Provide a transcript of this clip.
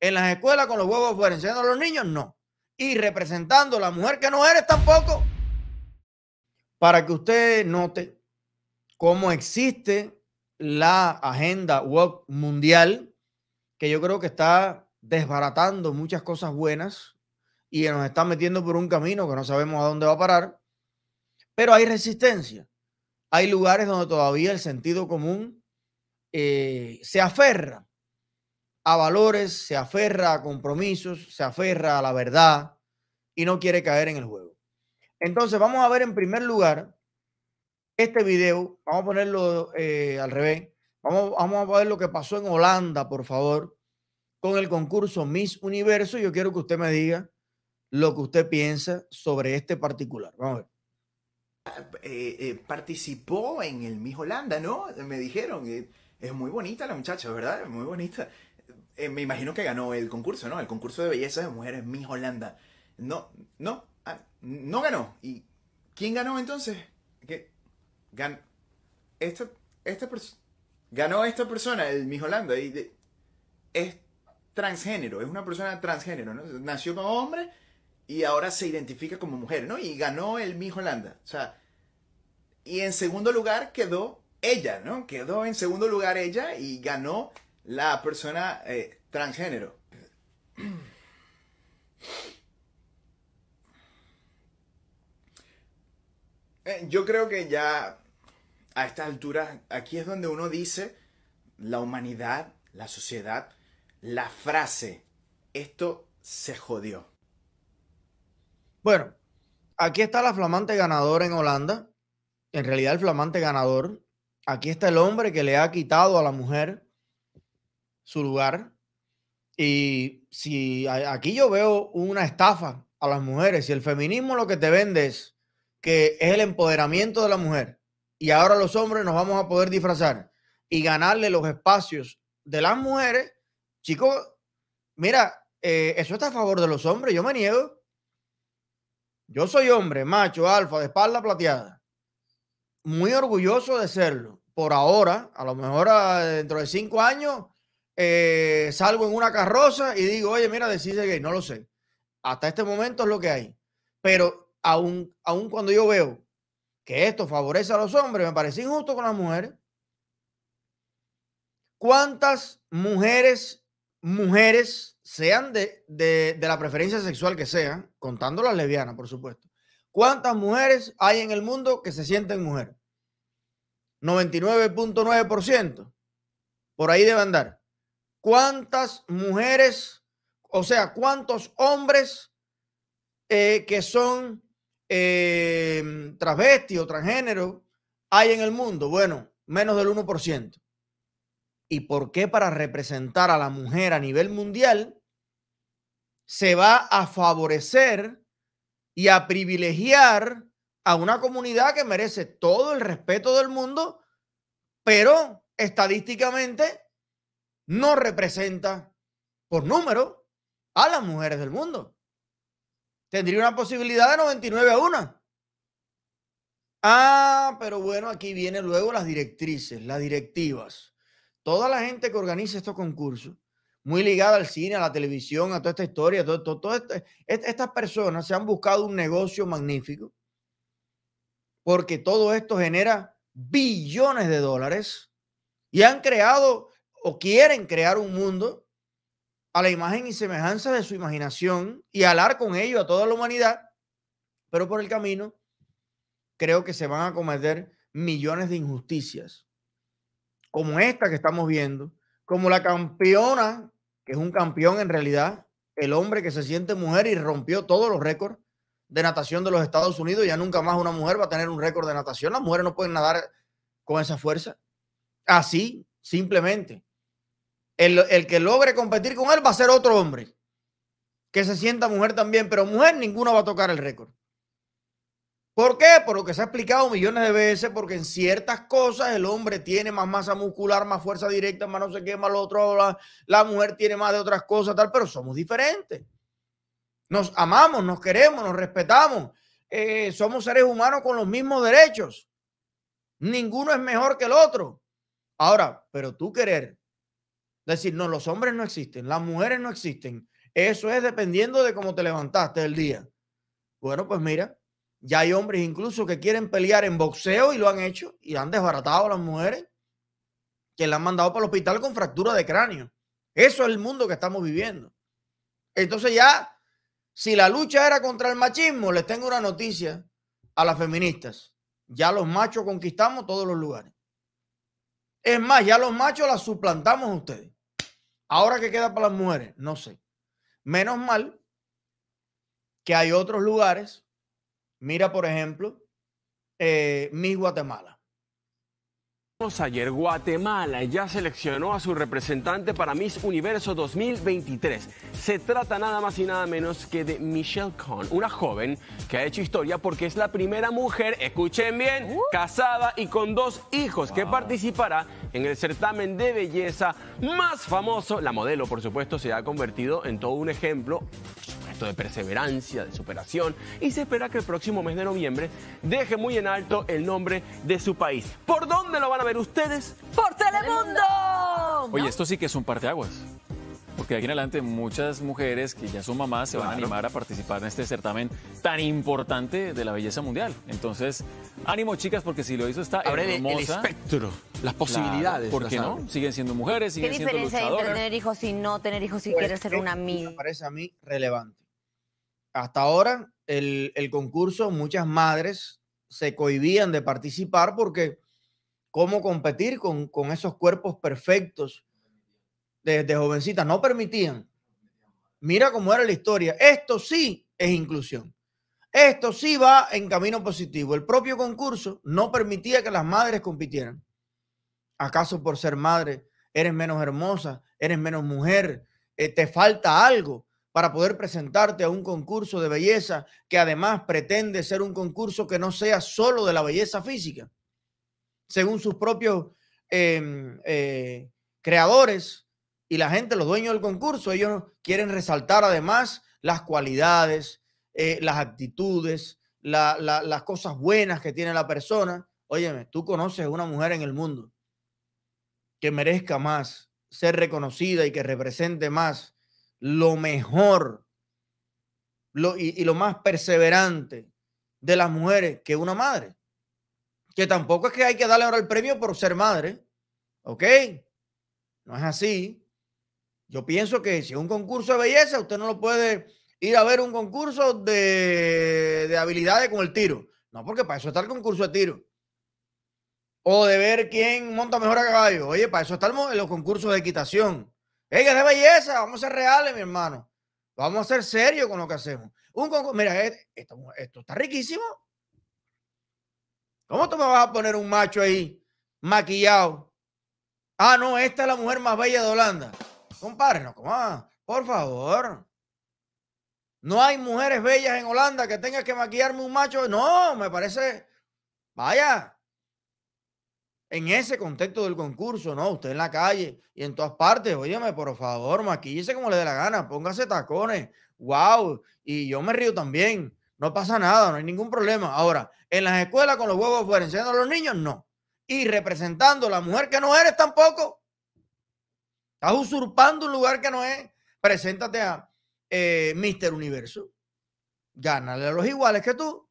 En las escuelas con los huevos afuera, a los niños, no. Y representando a la mujer que no eres tampoco. Para que usted note cómo existe la agenda web mundial, que yo creo que está desbaratando muchas cosas buenas y nos está metiendo por un camino que no sabemos a dónde va a parar. Pero hay resistencia. Hay lugares donde todavía el sentido común eh, se aferra a valores, se aferra a compromisos, se aferra a la verdad y no quiere caer en el juego. Entonces vamos a ver en primer lugar este video, vamos a ponerlo eh, al revés, vamos, vamos a ver lo que pasó en Holanda, por favor, con el concurso Miss Universo. Yo quiero que usted me diga lo que usted piensa sobre este particular. Vamos a ver. Eh, eh, participó en el Miss Holanda, ¿no? Me dijeron, es muy bonita la muchacha, ¿verdad? Muy bonita. Eh, me imagino que ganó el concurso, ¿no? El concurso de belleza de mujeres mi Holanda. No, no, ah, no ganó. ¿Y quién ganó entonces? esta, esta Ganó esta persona, el Miss Holanda. Y es transgénero, es una persona transgénero, ¿no? Nació como hombre y ahora se identifica como mujer, ¿no? Y ganó el Mi Holanda. O sea, y en segundo lugar quedó ella, ¿no? Quedó en segundo lugar ella y ganó la persona eh, transgénero. Eh, yo creo que ya a esta altura, aquí es donde uno dice la humanidad, la sociedad, la frase, esto se jodió. Bueno, aquí está la flamante ganadora en Holanda, en realidad el flamante ganador, aquí está el hombre que le ha quitado a la mujer su lugar. Y si aquí yo veo una estafa a las mujeres, si el feminismo lo que te vende es que es el empoderamiento de la mujer y ahora los hombres nos vamos a poder disfrazar y ganarle los espacios de las mujeres, chicos, mira, eh, eso está a favor de los hombres, yo me niego. Yo soy hombre, macho, alfa, de espalda plateada. Muy orgulloso de serlo. Por ahora, a lo mejor ah, dentro de cinco años, eh, salgo en una carroza y digo, oye, mira, decide gay, no lo sé. Hasta este momento es lo que hay. Pero aún, aún cuando yo veo que esto favorece a los hombres, me parece injusto con las mujeres. ¿Cuántas mujeres, mujeres, sean de, de, de la preferencia sexual que sean, contando las lesbianas, por supuesto? ¿Cuántas mujeres hay en el mundo que se sienten mujeres? 99.9%. Por ahí debe andar cuántas mujeres, o sea, cuántos hombres eh, que son eh, o transgénero hay en el mundo. Bueno, menos del 1%. ¿Y por qué para representar a la mujer a nivel mundial se va a favorecer y a privilegiar a una comunidad que merece todo el respeto del mundo, pero estadísticamente no representa por número a las mujeres del mundo. Tendría una posibilidad de 99 a 1. Ah, pero bueno, aquí vienen luego las directrices, las directivas. Toda la gente que organiza estos concursos, muy ligada al cine, a la televisión, a toda esta historia, todo, todo, este, estas personas se han buscado un negocio magnífico porque todo esto genera billones de dólares y han creado o quieren crear un mundo a la imagen y semejanza de su imaginación y alar con ello a toda la humanidad, pero por el camino creo que se van a cometer millones de injusticias, como esta que estamos viendo, como la campeona, que es un campeón en realidad, el hombre que se siente mujer y rompió todos los récords de natación de los Estados Unidos, ya nunca más una mujer va a tener un récord de natación, las mujeres no pueden nadar con esa fuerza, así, simplemente. El, que logre competir con él va a ser otro hombre que se sienta mujer también, pero mujer ninguno va a tocar el récord. ¿Por qué? Por lo que se ha explicado millones de veces, porque en ciertas cosas el hombre tiene más masa muscular, más fuerza directa, más no sé qué, más lo otro, la, mujer tiene más de otras cosas, tal, pero somos diferentes. Nos amamos, nos queremos, nos respetamos. Eh, somos seres humanos con los mismos derechos. Ninguno es mejor que el otro. Ahora, pero tú querer decir, no, los hombres no existen, las mujeres no existen. Eso es dependiendo de cómo te levantaste el día. Bueno, pues mira, ya hay hombres incluso que quieren pelear en boxeo y lo han hecho y han desbaratado a las mujeres que la han mandado para el hospital con fractura de cráneo. Eso es el mundo que estamos viviendo. Entonces ya, si la lucha era contra el machismo, les tengo una noticia a las feministas. Ya los machos conquistamos todos los lugares. Es más, ya los machos las suplantamos a ustedes. Ahora que queda para las mujeres, no sé. Menos mal que hay otros lugares. Mira, por ejemplo, eh, Mi Guatemala. Ayer Guatemala ya seleccionó a su representante para Miss Universo 2023. Se trata nada más y nada menos que de Michelle Kahn, una joven que ha hecho historia porque es la primera mujer, escuchen bien, uh. casada y con dos hijos que participará en el certamen de belleza más famoso. La modelo, por supuesto, se ha convertido en todo un ejemplo de perseverancia, de superación, y se espera que el próximo mes de noviembre deje muy en alto el nombre de su país. ¿Por dónde lo van a ver ustedes? ¡Por Telemundo! Oye, esto sí que es un parteaguas porque de aquí en adelante muchas mujeres que ya son mamás se van a animar a participar en este certamen tan importante de la belleza mundial. Entonces, ánimo chicas, porque si lo hizo está Abre el espectro, las posibilidades. porque ¿Por qué no? Siguen siendo mujeres, siguen siendo luchadoras. ¿Qué diferencia hay entre tener hijos y no tener hijos si pues quieres ser una mía? Me parece a mí relevante hasta ahora el, concurso, muchas madres se cohibían de participar porque cómo competir con, esos cuerpos perfectos desde jovencita no permitían. Mira cómo era la historia. Esto sí es inclusión. Esto sí va en camino positivo. El propio concurso no permitía que las madres compitieran. ¿Acaso por ser madre eres menos hermosa, eres menos mujer, eh, te falta algo? para poder presentarte a un concurso de belleza que además pretende ser un concurso que no sea solo de la belleza física. Según sus propios em, eh, creadores y la gente, los dueños del concurso, ellos quieren resaltar además las cualidades, eh, las actitudes, las cosas buenas que tiene la persona. Óyeme, tú conoces una mujer en el mundo que merezca más ser reconocida y que represente más lo mejor y, lo más perseverante de las mujeres que una madre. Que tampoco es que hay que darle ahora el premio por ser madre, ¿ok? No es así. Yo pienso que si es un concurso de belleza, usted no lo puede ir a ver un concurso de, habilidades con el tiro. No, porque para eso está el concurso de tiro. O de ver quién monta mejor a caballo. Oye, para eso en los concursos de equitación. Ella de belleza, vamos a ser reales, mi hermano. Vamos a ser serios con lo que hacemos. Un Mira, eh, esto, está riquísimo. ¿Cómo tú me vas a poner un macho ahí maquillado? Ah, no, esta es la mujer más bella de Holanda. Compárenos, por favor. No hay mujeres bellas en Holanda que tenga que maquillarme un macho. No, me parece. Vaya, en ese contexto del concurso, ¿no? Usted en la calle y en todas partes, óyeme, por favor, maquíllese como le dé la gana, póngase tacones, wow, y yo me río también, no pasa nada, no hay ningún problema. Ahora, en las escuelas con los huevos afuera, enseñando a los niños, no. Y representando a la mujer que no eres tampoco. Estás usurpando un lugar que no es. Preséntate a eh, Mister Universo. Gánale a los iguales que tú.